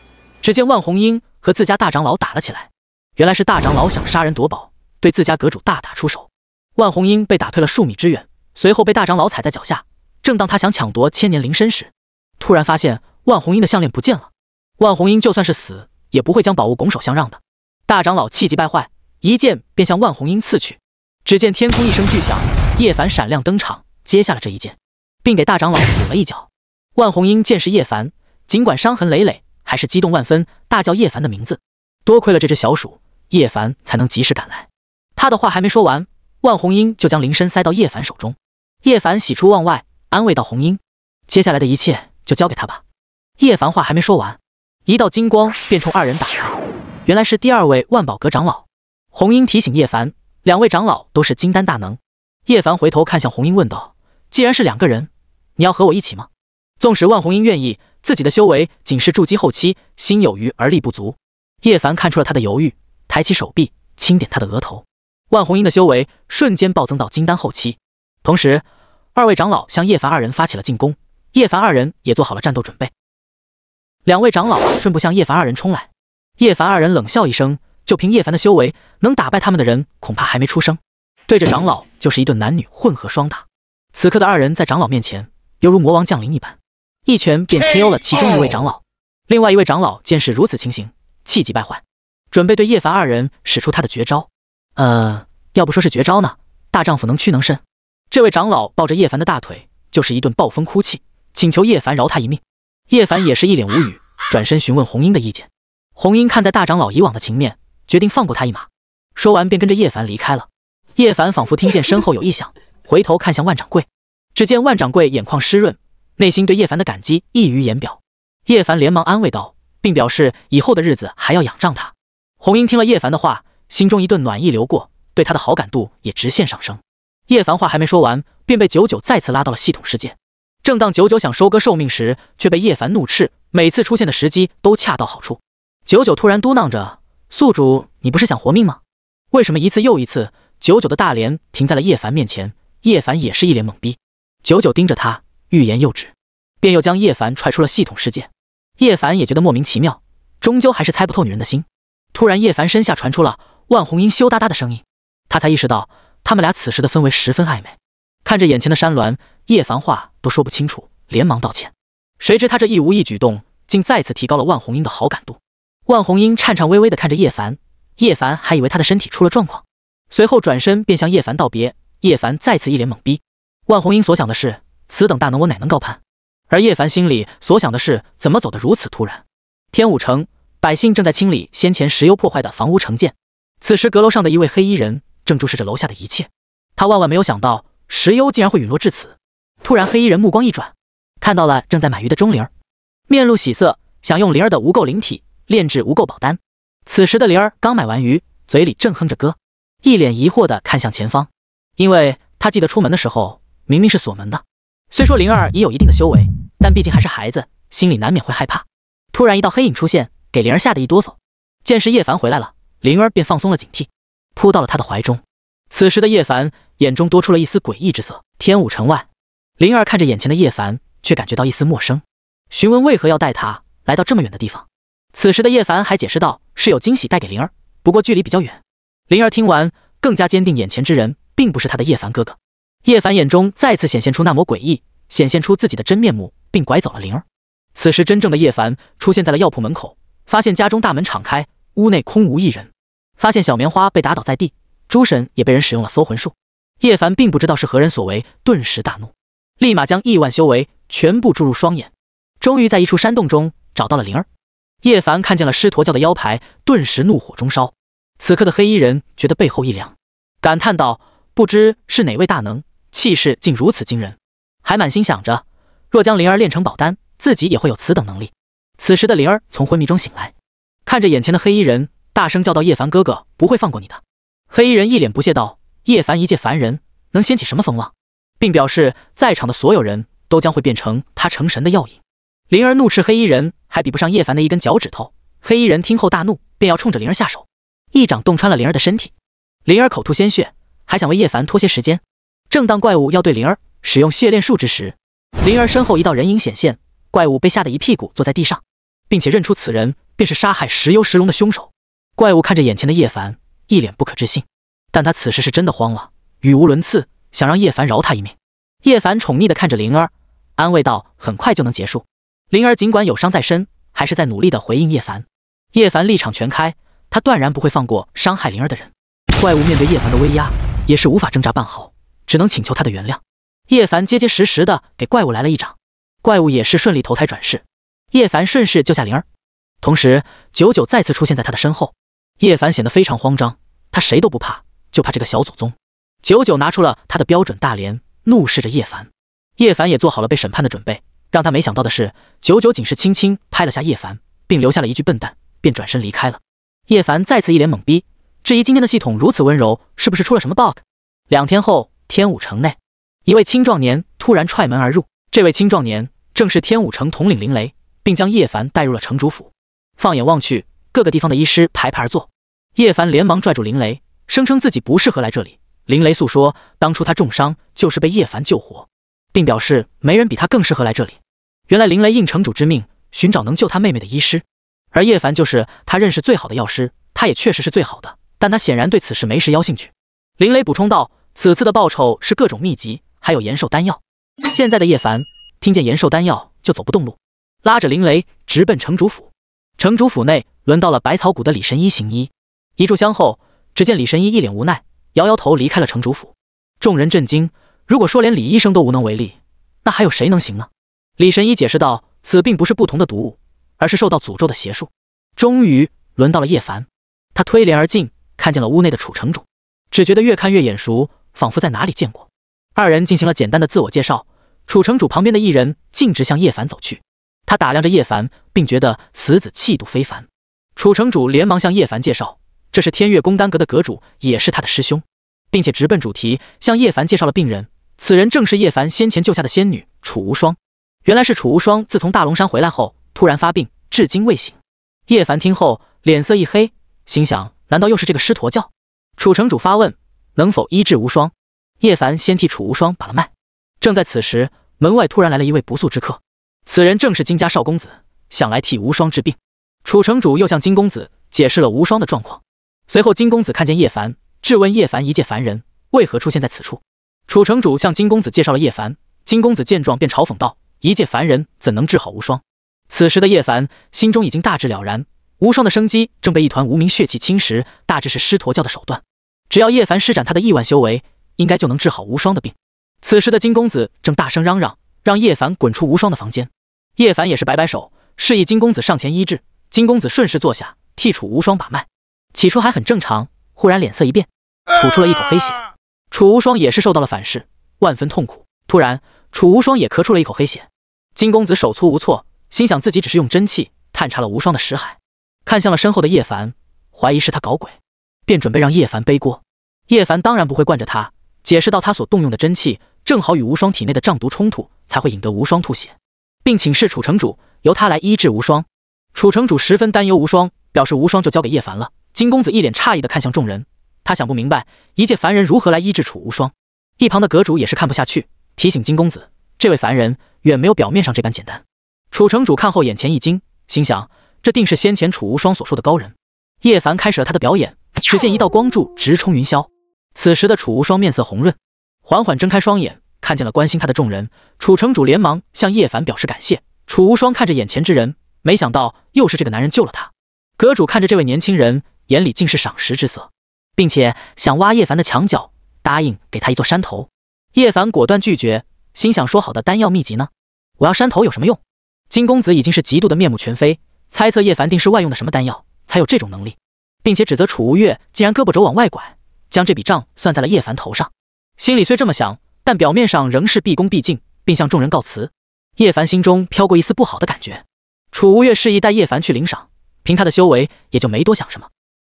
只见万红英和自家大长老打了起来。原来是大长老想杀人夺宝，对自家阁主大打出手。万红英被打退了数米之远，随后被大长老踩在脚下。正当他想抢夺千年灵参时，突然发现万红英的项链不见了。万红英就算是死，也不会将宝物拱手相让的。大长老气急败坏，一剑便向万红英刺去。只见天空一声巨响，叶凡闪亮登场，接下了这一剑，并给大长老补了一脚。万红英见是叶凡，尽管伤痕累累，还是激动万分，大叫叶凡的名字。多亏了这只小鼠，叶凡才能及时赶来。他的话还没说完，万红英就将铃声塞到叶凡手中。叶凡喜出望外，安慰道：“红英：“接下来的一切就交给他吧。”叶凡话还没说完，一道金光便冲二人打来。原来是第二位万宝阁长老，红英提醒叶凡，两位长老都是金丹大能。叶凡回头看向红英，问道：“既然是两个人，你要和我一起吗？”纵使万红英愿意，自己的修为仅是筑基后期，心有余而力不足。叶凡看出了他的犹豫，抬起手臂轻点他的额头，万红英的修为瞬间暴增到金丹后期。同时，二位长老向叶凡二人发起了进攻，叶凡二人也做好了战斗准备。两位长老顺步向叶凡二人冲来。叶凡二人冷笑一声，就凭叶凡的修为，能打败他们的人恐怕还没出生。对着长老就是一顿男女混合双打，此刻的二人在长老面前犹如魔王降临一般，一拳便 KO 了其中一位长老。另外一位长老见是如此情形，气急败坏，准备对叶凡二人使出他的绝招。呃，要不说是绝招呢？大丈夫能屈能伸。这位长老抱着叶凡的大腿就是一顿暴风哭泣，请求叶凡饶他一命。叶凡也是一脸无语，转身询问红英的意见。红英看在大长老以往的情面，决定放过他一马。说完便跟着叶凡离开了。叶凡仿佛听见身后有异响，回头看向万掌柜，只见万掌柜眼眶湿润，内心对叶凡的感激溢于言表。叶凡连忙安慰道，并表示以后的日子还要仰仗他。红英听了叶凡的话，心中一顿暖意流过，对他的好感度也直线上升。叶凡话还没说完，便被九九再次拉到了系统世界。正当九九想收割寿命时，却被叶凡怒斥，每次出现的时机都恰到好处。九九突然嘟囔着：“宿主，你不是想活命吗？为什么一次又一次？”九九的大脸停在了叶凡面前，叶凡也是一脸懵逼。九九盯着他，欲言又止，便又将叶凡踹出了系统世界。叶凡也觉得莫名其妙，终究还是猜不透女人的心。突然，叶凡身下传出了万红英羞答答的声音，他才意识到他们俩此时的氛围十分暧昧。看着眼前的山峦，叶凡话都说不清楚，连忙道歉。谁知他这一无意举动，竟再次提高了万红英的好感度。万红英颤颤巍巍地看着叶凡，叶凡还以为他的身体出了状况，随后转身便向叶凡道别。叶凡再次一脸懵逼。万红英所想的是，此等大能我哪能高攀？而叶凡心里所想的是，怎么走得如此突然？天武城百姓正在清理先前石油破坏的房屋城建，此时阁楼上的一位黑衣人正注视着楼下的一切。他万万没有想到石油竟然会陨落至此。突然，黑衣人目光一转，看到了正在买鱼的钟灵儿，面露喜色，想用灵儿的无垢灵体。炼制无垢宝丹。此时的灵儿刚买完鱼，嘴里正哼着歌，一脸疑惑地看向前方，因为她记得出门的时候明明是锁门的。虽说灵儿已有一定的修为，但毕竟还是孩子，心里难免会害怕。突然一道黑影出现，给灵儿吓得一哆嗦。见是叶凡回来了，灵儿便放松了警惕，扑到了他的怀中。此时的叶凡眼中多出了一丝诡异之色。天武城外，灵儿看着眼前的叶凡，却感觉到一丝陌生，询问为何要带他来到这么远的地方。此时的叶凡还解释道：“是有惊喜带给灵儿，不过距离比较远。”灵儿听完，更加坚定眼前之人并不是他的叶凡哥哥。叶凡眼中再次显现出那抹诡异，显现出自己的真面目，并拐走了灵儿。此时，真正的叶凡出现在了药铺门口，发现家中大门敞开，屋内空无一人，发现小棉花被打倒在地，诸神也被人使用了搜魂术。叶凡并不知道是何人所为，顿时大怒，立马将亿万修为全部注入双眼，终于在一处山洞中找到了灵儿。叶凡看见了狮驼教的腰牌，顿时怒火中烧。此刻的黑衣人觉得背后一凉，感叹道：“不知是哪位大能，气势竟如此惊人。”还满心想着，若将灵儿炼成宝丹，自己也会有此等能力。此时的灵儿从昏迷中醒来，看着眼前的黑衣人，大声叫道：“叶凡哥哥，不会放过你的！”黑衣人一脸不屑道：“叶凡一介凡人，能掀起什么风浪？”并表示在场的所有人都将会变成他成神的药引。灵儿怒斥黑衣人。还比不上叶凡的一根脚趾头。黑衣人听后大怒，便要冲着灵儿下手，一掌洞穿了灵儿的身体。灵儿口吐鲜血，还想为叶凡拖些时间。正当怪物要对灵儿使用血炼术之时，灵儿身后一道人影显现，怪物被吓得一屁股坐在地上，并且认出此人便是杀害石油石龙的凶手。怪物看着眼前的叶凡，一脸不可置信，但他此时是真的慌了，语无伦次，想让叶凡饶他一命。叶凡宠溺地看着灵儿，安慰道：“很快就能结束。”灵儿尽管有伤在身，还是在努力的回应叶凡。叶凡立场全开，他断然不会放过伤害灵儿的人。怪物面对叶凡的威压，也是无法挣扎半毫，只能请求他的原谅。叶凡结结实实的给怪物来了一掌，怪物也是顺利投胎转世。叶凡顺势救下灵儿，同时九九再次出现在他的身后。叶凡显得非常慌张，他谁都不怕，就怕这个小祖宗。九九拿出了他的标准大镰，怒视着叶凡。叶凡也做好了被审判的准备。让他没想到的是，九九仅是轻轻拍了下叶凡，并留下了一句“笨蛋”，便转身离开了。叶凡再次一脸懵逼，质疑今天的系统如此温柔，是不是出了什么 bug？两天后，天武城内，一位青壮年突然踹门而入。这位青壮年正是天武城统领林雷，并将叶凡带入了城主府。放眼望去，各个地方的医师排排而坐。叶凡连忙拽住林雷，声称自己不适合来这里。林雷诉说，当初他重伤就是被叶凡救活。并表示没人比他更适合来这里。原来林雷应城主之命寻找能救他妹妹的医师，而叶凡就是他认识最好的药师，他也确实是最好的。但他显然对此事没什幺兴趣。林雷补充道：“此次的报酬是各种秘籍，还有延寿丹药。”现在的叶凡听见延寿丹药就走不动路，拉着林雷直奔城主府。城主府内轮到了百草谷的李神医行医，一炷香后，只见李神医一脸无奈，摇摇头离开了城主府。众人震惊。如果说连李医生都无能为力，那还有谁能行呢？李神医解释道：“此病不是不同的毒物，而是受到诅咒的邪术。”终于轮到了叶凡，他推帘而进，看见了屋内的楚城主，只觉得越看越眼熟，仿佛在哪里见过。二人进行了简单的自我介绍。楚城主旁边的一人径直向叶凡走去，他打量着叶凡，并觉得此子气度非凡。楚城主连忙向叶凡介绍：“这是天月宫丹阁的阁主，也是他的师兄，并且直奔主题，向叶凡介绍了病人。”此人正是叶凡先前救下的仙女楚无双。原来是楚无双自从大龙山回来后突然发病，至今未醒。叶凡听后脸色一黑，心想：难道又是这个狮驼教？楚城主发问：能否医治无双？叶凡先替楚无双把了脉。正在此时，门外突然来了一位不速之客。此人正是金家少公子，想来替无双治病。楚城主又向金公子解释了无双的状况。随后，金公子看见叶凡，质问叶凡：一介凡人为何出现在此处？楚城主向金公子介绍了叶凡，金公子见状便嘲讽道：“一介凡人怎能治好无双？”此时的叶凡心中已经大致了然，无双的生机正被一团无名血气侵蚀，大致是狮驼教的手段。只要叶凡施展他的亿万修为，应该就能治好无双的病。此时的金公子正大声嚷嚷，让叶凡滚出无双的房间。叶凡也是摆摆手，示意金公子上前医治。金公子顺势坐下，替楚无双把脉，起初还很正常，忽然脸色一变，吐出了一口黑血。楚无双也是受到了反噬，万分痛苦。突然，楚无双也咳出了一口黑血。金公子手足无措，心想自己只是用真气探查了无双的识海，看向了身后的叶凡，怀疑是他搞鬼，便准备让叶凡背锅。叶凡当然不会惯着他，解释到他所动用的真气正好与无双体内的瘴毒冲突，才会引得无双吐血，并请示楚城主由他来医治无双。楚城主十分担忧无双，表示无双就交给叶凡了。金公子一脸诧异的看向众人。他想不明白，一介凡人如何来医治楚无双。一旁的阁主也是看不下去，提醒金公子：“这位凡人远没有表面上这般简单。”楚城主看后，眼前一惊，心想：“这定是先前楚无双所说的高人。”叶凡开始了他的表演，只见一道光柱直冲云霄。此时的楚无双面色红润，缓缓睁开双眼，看见了关心他的众人。楚城主连忙向叶凡表示感谢。楚无双看着眼前之人，没想到又是这个男人救了他。阁主看着这位年轻人，眼里尽是赏识之色。并且想挖叶凡的墙角，答应给他一座山头。叶凡果断拒绝，心想：说好的丹药秘籍呢？我要山头有什么用？金公子已经是极度的面目全非，猜测叶凡定是外用的什么丹药才有这种能力，并且指责楚无月竟然胳膊肘往外拐，将这笔账算在了叶凡头上。心里虽这么想，但表面上仍是毕恭毕敬，并向众人告辞。叶凡心中飘过一丝不好的感觉。楚无月示意带叶凡去领赏，凭他的修为也就没多想什么。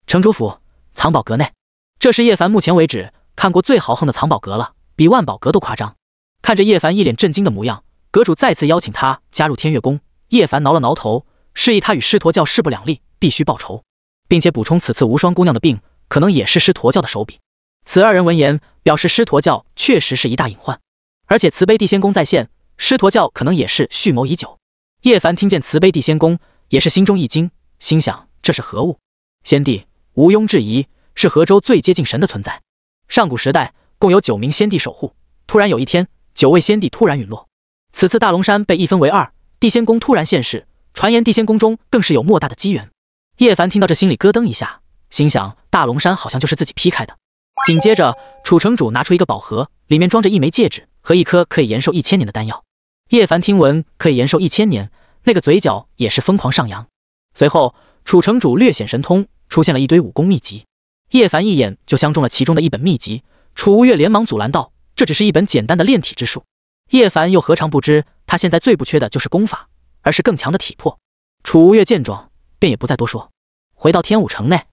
城主府藏宝阁内。这是叶凡目前为止看过最豪横的藏宝阁了，比万宝阁都夸张。看着叶凡一脸震惊的模样，阁主再次邀请他加入天月宫。叶凡挠了挠头，示意他与狮驼教势不两立，必须报仇，并且补充此次无双姑娘的病可能也是狮驼教的手笔。此二人闻言，表示狮驼教确实是一大隐患，而且慈悲地仙宫再现，狮驼教可能也是蓄谋已久。叶凡听见慈悲地仙宫，也是心中一惊，心想这是何物？先帝毋庸置疑。是河州最接近神的存在。上古时代共有九名先帝守护，突然有一天，九位先帝突然陨落。此次大龙山被一分为二，地仙宫突然现世，传言地仙宫中更是有莫大的机缘。叶凡听到这，心里咯噔一下，心想大龙山好像就是自己劈开的。紧接着，楚城主拿出一个宝盒，里面装着一枚戒指和一颗可以延寿一千年的丹药。叶凡听闻可以延寿一千年，那个嘴角也是疯狂上扬。随后，楚城主略显神通，出现了一堆武功秘籍。叶凡一眼就相中了其中的一本秘籍，楚无月连忙阻拦道：“这只是一本简单的炼体之术。”叶凡又何尝不知，他现在最不缺的就是功法，而是更强的体魄。楚无月见状，便也不再多说。回到天武城内，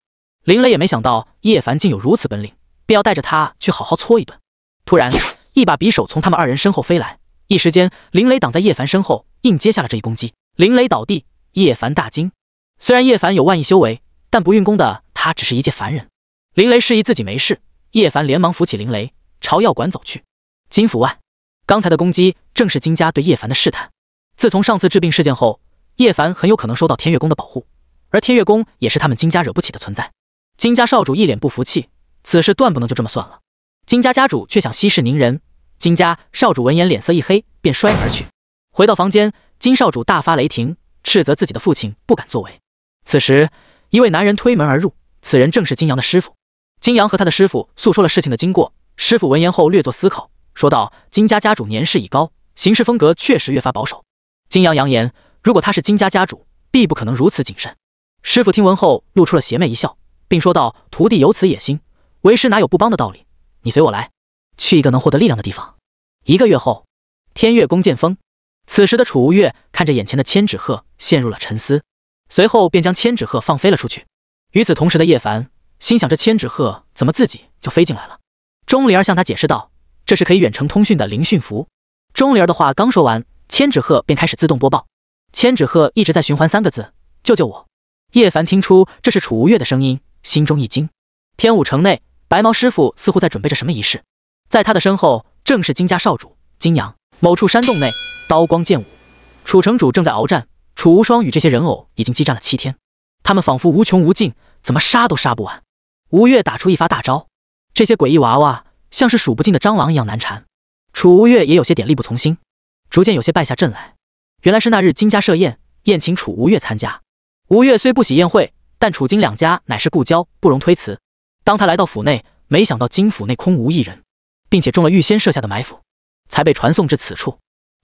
林雷也没想到叶凡竟有如此本领，便要带着他去好好搓一顿。突然，一把匕首从他们二人身后飞来，一时间，林雷挡在叶凡身后，硬接下了这一攻击。林雷倒地，叶凡大惊。虽然叶凡有万亿修为，但不运功的他只是一介凡人。林雷示意自己没事，叶凡连忙扶起林雷，朝药馆走去。金府外，刚才的攻击正是金家对叶凡的试探。自从上次治病事件后，叶凡很有可能收到天月宫的保护，而天月宫也是他们金家惹不起的存在。金家少主一脸不服气，此事断不能就这么算了。金家家主却想息事宁人。金家少主闻言脸色一黑，便摔门而去。回到房间，金少主大发雷霆，斥责自己的父亲不敢作为。此时，一位男人推门而入，此人正是金阳的师傅。金阳和他的师傅诉说了事情的经过。师傅闻言后略作思考，说道：“金家家主年事已高，行事风格确实越发保守。”金阳扬言：“如果他是金家家主，必不可能如此谨慎。”师傅听闻后露出了邪魅一笑，并说道：“徒弟有此野心，为师哪有不帮的道理？你随我来，去一个能获得力量的地方。”一个月后，天月宫剑风，此时的楚无月看着眼前的千纸鹤，陷入了沉思，随后便将千纸鹤放飞了出去。与此同时的叶凡。心想这千纸鹤怎么自己就飞进来了？钟灵儿向他解释道：“这是可以远程通讯的灵讯符。”钟灵儿的话刚说完，千纸鹤便开始自动播报。千纸鹤一直在循环三个字：“救救我！”叶凡听出这是楚无月的声音，心中一惊。天武城内，白毛师傅似乎在准备着什么仪式，在他的身后正是金家少主金阳。某处山洞内，刀光剑舞，楚城主正在鏖战。楚无双与这些人偶已经激战了七天，他们仿佛无穷无尽，怎么杀都杀不完。吴越打出一发大招，这些诡异娃娃像是数不尽的蟑螂一样难缠，楚吴越也有些点力不从心，逐渐有些败下阵来。原来是那日金家设宴宴请楚吴越参加，吴越虽不喜宴会，但楚金两家乃是故交，不容推辞。当他来到府内，没想到金府内空无一人，并且中了预先设下的埋伏，才被传送至此处。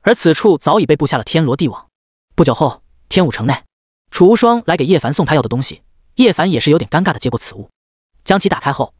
而此处早已被布下了天罗地网。不久后，天武城内，楚无双来给叶凡送他要的东西，叶凡也是有点尴尬的接过此物。将其打开后，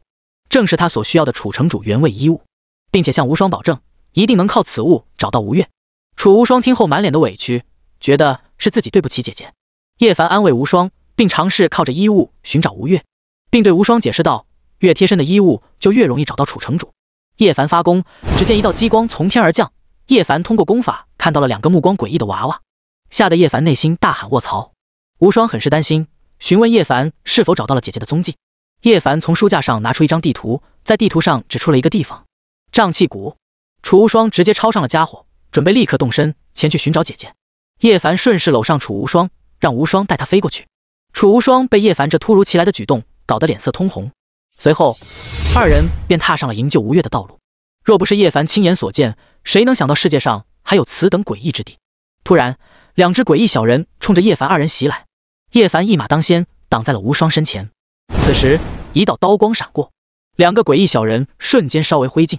正是他所需要的楚城主原位衣物，并且向无双保证一定能靠此物找到吴越。楚无双听后满脸的委屈，觉得是自己对不起姐姐。叶凡安慰无双，并尝试靠着衣物寻找吴越，并对无双解释道：越贴身的衣物就越容易找到楚城主。叶凡发功，只见一道激光从天而降。叶凡通过功法看到了两个目光诡异的娃娃，吓得叶凡内心大喊卧槽！无双很是担心，询问叶凡是否找到了姐姐的踪迹。叶凡从书架上拿出一张地图，在地图上指出了一个地方——瘴气谷。楚无双直接抄上了家伙，准备立刻动身前去寻找姐姐。叶凡顺势搂上楚无双，让无双带他飞过去。楚无双被叶凡这突如其来的举动搞得脸色通红，随后二人便踏上了营救吴越的道路。若不是叶凡亲眼所见，谁能想到世界上还有此等诡异之地？突然，两只诡异小人冲着叶凡二人袭来，叶凡一马当先，挡在了无双身前。此时，一道刀光闪过，两个诡异小人瞬间烧为灰烬。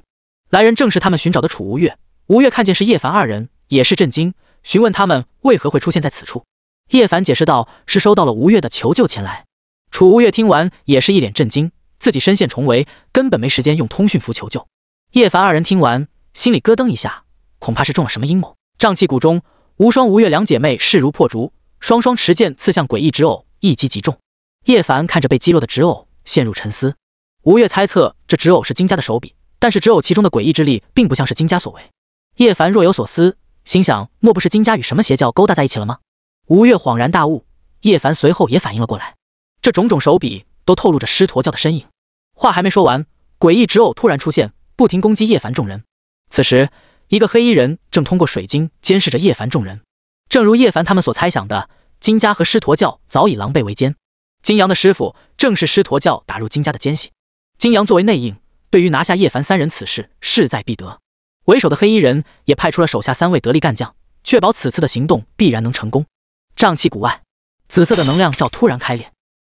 来人正是他们寻找的楚无月。吴越看见是叶凡二人，也是震惊，询问他们为何会出现在此处。叶凡解释道：“是收到了吴越的求救前来。”楚无月听完也是一脸震惊，自己身陷重围，根本没时间用通讯符求救。叶凡二人听完，心里咯噔一下，恐怕是中了什么阴谋。瘴气谷中，无双、吴越两姐妹势如破竹，双双持剑刺向诡异之偶，一击即中。叶凡看着被击落的纸偶，陷入沉思。吴越猜测这纸偶是金家的手笔，但是纸偶其中的诡异之力并不像是金家所为。叶凡若有所思，心想：莫不是金家与什么邪教勾搭在一起了吗？吴越恍然大悟，叶凡随后也反应了过来，这种种手笔都透露着狮驼教的身影。话还没说完，诡异纸偶突然出现，不停攻击叶凡众人。此时，一个黑衣人正通过水晶监视着叶凡众人。正如叶凡他们所猜想的，金家和狮驼教早已狼狈为奸。金阳的师傅正是狮驼教打入金家的奸细。金阳作为内应，对于拿下叶凡三人此事势在必得。为首的黑衣人也派出了手下三位得力干将，确保此次的行动必然能成功。瘴气谷外，紫色的能量罩突然开裂，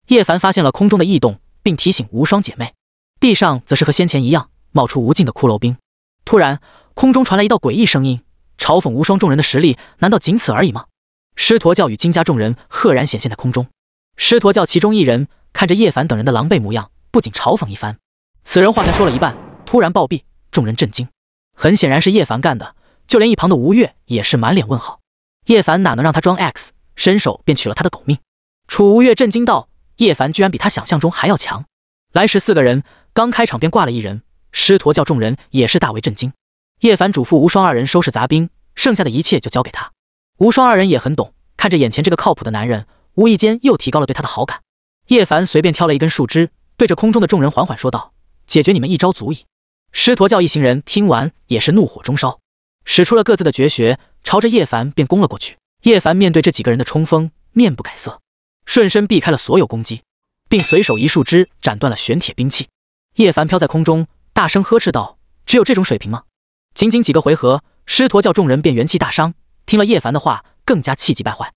叶凡发现了空中的异动，并提醒无双姐妹。地上则是和先前一样，冒出无尽的骷髅兵。突然，空中传来一道诡异声音，嘲讽无双众人的实力难道仅此而已吗？狮驼教与金家众人赫然显现在空中。狮驼教其中一人看着叶凡等人的狼狈模样，不仅嘲讽一番。此人话才说了一半，突然暴毙，众人震惊。很显然是叶凡干的，就连一旁的吴越也是满脸问号。叶凡哪能让他装 X，伸手便取了他的狗命。楚无越震惊道：“叶凡居然比他想象中还要强。”来时四个人，刚开场便挂了一人。狮驼教众人也是大为震惊。叶凡嘱咐无双二人收拾杂兵，剩下的一切就交给他。无双二人也很懂，看着眼前这个靠谱的男人。无意间又提高了对他的好感。叶凡随便挑了一根树枝，对着空中的众人缓缓说道：“解决你们一招足矣。”狮驼教一行人听完也是怒火中烧，使出了各自的绝学，朝着叶凡便攻了过去。叶凡面对这几个人的冲锋，面不改色，顺身避开了所有攻击，并随手一树枝斩断了玄铁兵器。叶凡飘在空中，大声呵斥道：“只有这种水平吗？”仅仅几个回合，狮驼教众人便元气大伤。听了叶凡的话，更加气急败坏。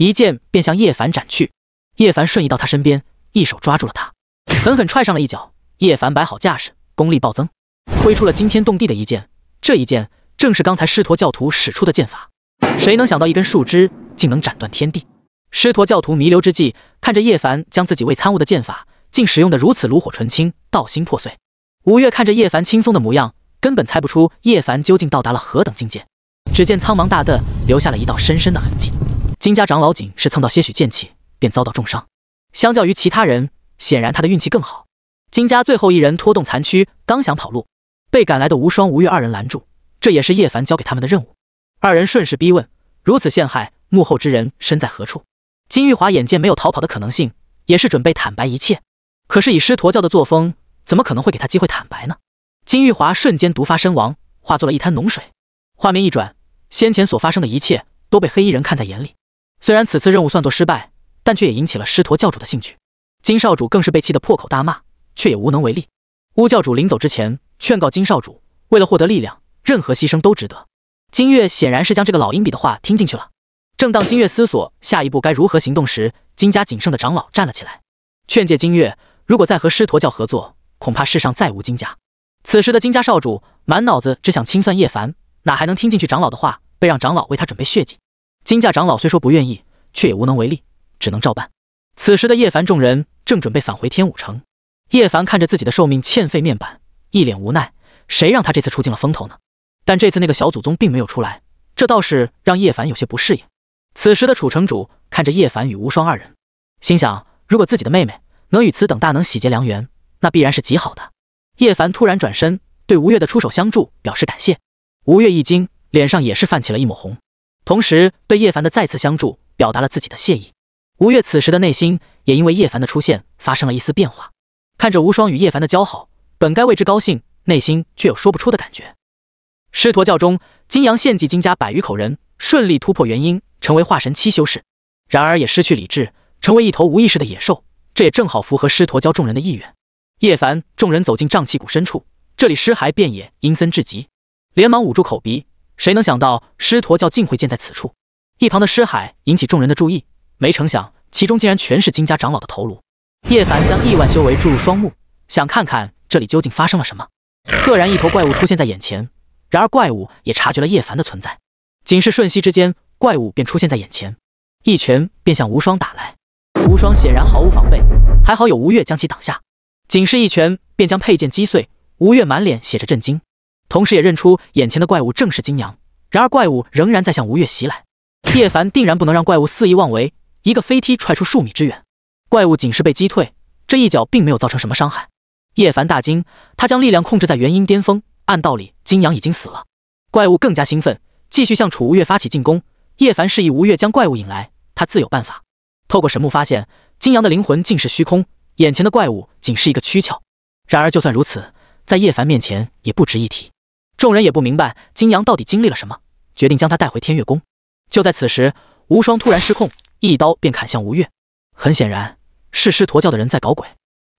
一剑便向叶凡斩去，叶凡瞬移到他身边，一手抓住了他，狠狠踹上了一脚。叶凡摆好架势，功力暴增，挥出了惊天动地的一剑。这一剑正是刚才狮驼教徒使出的剑法。谁能想到一根树枝竟能斩断天地？狮驼教徒弥留之际，看着叶凡将自己未参悟的剑法，竟使用的如此炉火纯青，道心破碎。吴越看着叶凡轻松的模样，根本猜不出叶凡究竟到达了何等境界。只见苍茫大地留下了一道深深的痕迹。金家长老仅是蹭到些许剑气，便遭到重伤。相较于其他人，显然他的运气更好。金家最后一人拖动残躯，刚想跑路，被赶来的无双、无月二人拦住。这也是叶凡交给他们的任务。二人顺势逼问：“如此陷害，幕后之人身在何处？”金玉华眼见没有逃跑的可能性，也是准备坦白一切。可是以狮驼教的作风，怎么可能会给他机会坦白呢？金玉华瞬间毒发身亡，化作了一滩脓水。画面一转，先前所发生的一切都被黑衣人看在眼里。虽然此次任务算作失败，但却也引起了狮驼教主的兴趣。金少主更是被气得破口大骂，却也无能为力。乌教主临走之前劝告金少主，为了获得力量，任何牺牲都值得。金月显然是将这个老鹰笔的话听进去了。正当金月思索下一步该如何行动时，金家仅剩的长老站了起来，劝诫金月，如果再和狮驼教合作，恐怕世上再无金家。此时的金家少主满脑子只想清算叶凡，哪还能听进去长老的话，被让长老为他准备血祭。金家长老虽说不愿意，却也无能为力，只能照办。此时的叶凡众人正准备返回天武城，叶凡看着自己的寿命欠费面板，一脸无奈。谁让他这次出尽了风头呢？但这次那个小祖宗并没有出来，这倒是让叶凡有些不适应。此时的楚城主看着叶凡与无双二人，心想：如果自己的妹妹能与此等大能喜结良缘，那必然是极好的。叶凡突然转身，对吴越的出手相助表示感谢。吴越一惊，脸上也是泛起了一抹红。同时，对叶凡的再次相助，表达了自己的谢意。吴越此时的内心也因为叶凡的出现发生了一丝变化。看着无双与叶凡的交好，本该为之高兴，内心却有说不出的感觉。狮驼教中，金阳献祭金家百余口人，顺利突破元婴，成为化神七修士。然而也失去理智，成为一头无意识的野兽。这也正好符合狮驼教众人的意愿。叶凡众人走进瘴气谷深处，这里尸骸遍野，阴森至极，连忙捂住口鼻。谁能想到狮驼教竟会建在此处？一旁的尸海引起众人的注意，没成想其中竟然全是金家长老的头颅。叶凡将亿万修为注入双目，想看看这里究竟发生了什么。赫然一头怪物出现在眼前，然而怪物也察觉了叶凡的存在。仅是瞬息之间，怪物便出现在眼前，一拳便向无双打来。无双显然毫无防备，还好有吴越将其挡下。仅是一拳便将佩剑击碎，吴越满脸写着震惊。同时也认出眼前的怪物正是金阳，然而怪物仍然在向吴越袭来。叶凡定然不能让怪物肆意妄为，一个飞踢踹出数米之远，怪物仅是被击退，这一脚并没有造成什么伤害。叶凡大惊，他将力量控制在元婴巅峰，按道理金阳已经死了，怪物更加兴奋，继续向楚吴越发起进攻。叶凡示意吴越将怪物引来，他自有办法。透过神木发现，金阳的灵魂尽是虚空，眼前的怪物仅是一个躯壳。然而就算如此，在叶凡面前也不值一提。众人也不明白金阳到底经历了什么，决定将他带回天月宫。就在此时，无双突然失控，一刀便砍向吴越。很显然，是狮驼教的人在搞鬼。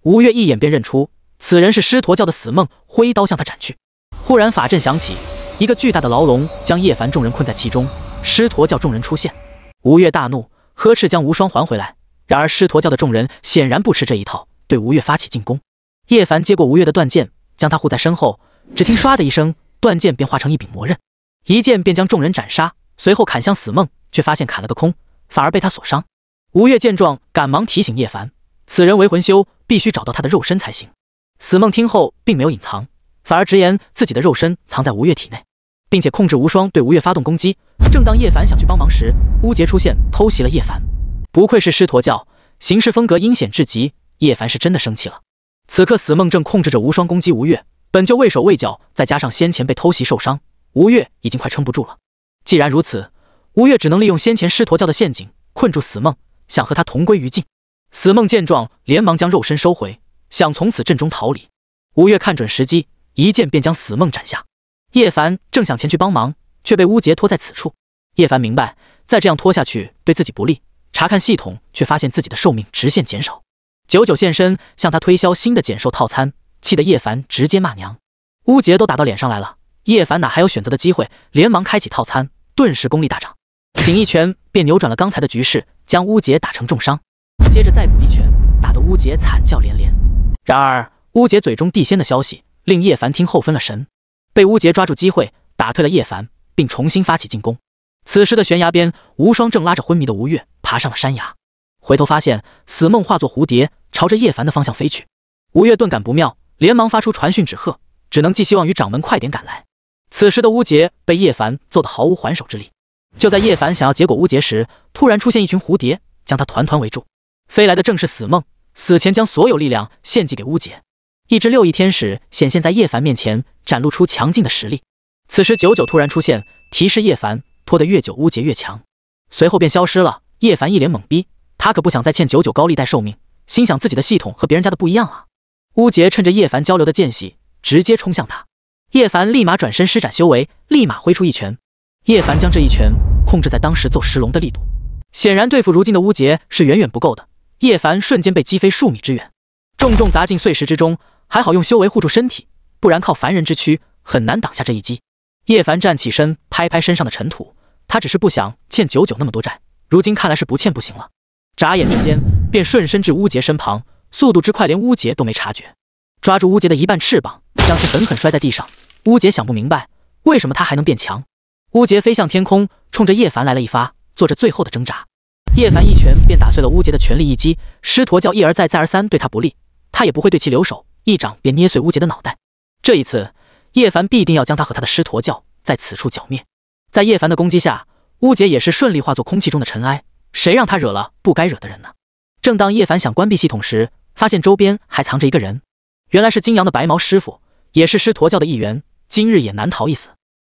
吴越一眼便认出此人是狮驼教的死梦，挥刀向他斩去。忽然，法阵响起，一个巨大的牢笼将叶凡众人困在其中。狮驼教众人出现，吴越大怒，呵斥将无双还回来。然而，狮驼教的众人显然不吃这一套，对吴越发起进攻。叶凡接过吴越的断剑，将他护在身后。只听唰的一声。断剑便化成一柄魔刃，一剑便将众人斩杀。随后砍向死梦，却发现砍了个空，反而被他所伤。吴越见状，赶忙提醒叶凡：“此人为魂修，必须找到他的肉身才行。”死梦听后，并没有隐藏，反而直言自己的肉身藏在吴越体内，并且控制无双对吴越发动攻击。正当叶凡想去帮忙时，乌杰出现偷袭了叶凡。不愧是狮驼教，行事风格阴险至极。叶凡是真的生气了。此刻，死梦正控制着无双攻击吴越。本就畏手畏脚，再加上先前被偷袭受伤，吴越已经快撑不住了。既然如此，吴越只能利用先前狮驼教的陷阱困住死梦，想和他同归于尽。死梦见状，连忙将肉身收回，想从此阵中逃离。吴越看准时机，一剑便将死梦斩下。叶凡正想前去帮忙，却被乌杰拖在此处。叶凡明白，再这样拖下去对自己不利。查看系统，却发现自己的寿命直线减少。九九现身，向他推销新的减寿套餐。气的叶凡直接骂娘，乌杰都打到脸上来了，叶凡哪还有选择的机会？连忙开启套餐，顿时功力大涨，仅一拳便扭转了刚才的局势，将乌杰打成重伤。接着再补一拳，打得乌杰惨叫连连。然而乌杰嘴中地仙的消息令叶凡听后分了神，被乌杰抓住机会打退了叶凡，并重新发起进攻。此时的悬崖边，无双正拉着昏迷的吴越爬上了山崖，回头发现死梦化作蝴蝶朝着叶凡的方向飞去，吴越顿感不妙。连忙发出传讯纸鹤，只能寄希望于掌门快点赶来。此时的乌杰被叶凡揍得毫无还手之力。就在叶凡想要结果乌杰时，突然出现一群蝴蝶，将他团团围住。飞来的正是死梦，死前将所有力量献祭给乌杰。一只六翼天使显现在叶凡面前，展露出强劲的实力。此时九九突然出现，提示叶凡拖得越久，乌杰越强。随后便消失了。叶凡一脸懵逼，他可不想再欠九九高利贷寿命，心想自己的系统和别人家的不一样啊。乌杰趁着叶凡交流的间隙，直接冲向他。叶凡立马转身施展修为，立马挥出一拳。叶凡将这一拳控制在当时揍石龙的力度，显然对付如今的乌杰是远远不够的。叶凡瞬间被击飞数米之远，重重砸进碎石之中。还好用修为护住身体，不然靠凡人之躯很难挡下这一击。叶凡站起身，拍拍身上的尘土。他只是不想欠九九那么多债，如今看来是不欠不行了。眨眼之间，便顺身至乌杰身旁。速度之快，连乌杰都没察觉，抓住乌杰的一半翅膀，将其狠狠摔在地上。乌杰想不明白，为什么他还能变强。乌杰飞向天空，冲着叶凡来了一发，做着最后的挣扎。叶凡一拳便打碎了乌杰的全力一击。狮驼教一而再再而三对他不利，他也不会对其留手，一掌便捏碎乌杰的脑袋。这一次，叶凡必定要将他和他的狮驼教在此处剿灭。在叶凡的攻击下，乌杰也是顺利化作空气中的尘埃。谁让他惹了不该惹的人呢？正当叶凡想关闭系统时，发现周边还藏着一个人，原来是金阳的白毛师傅，也是狮驼教的一员，今日也难逃一死。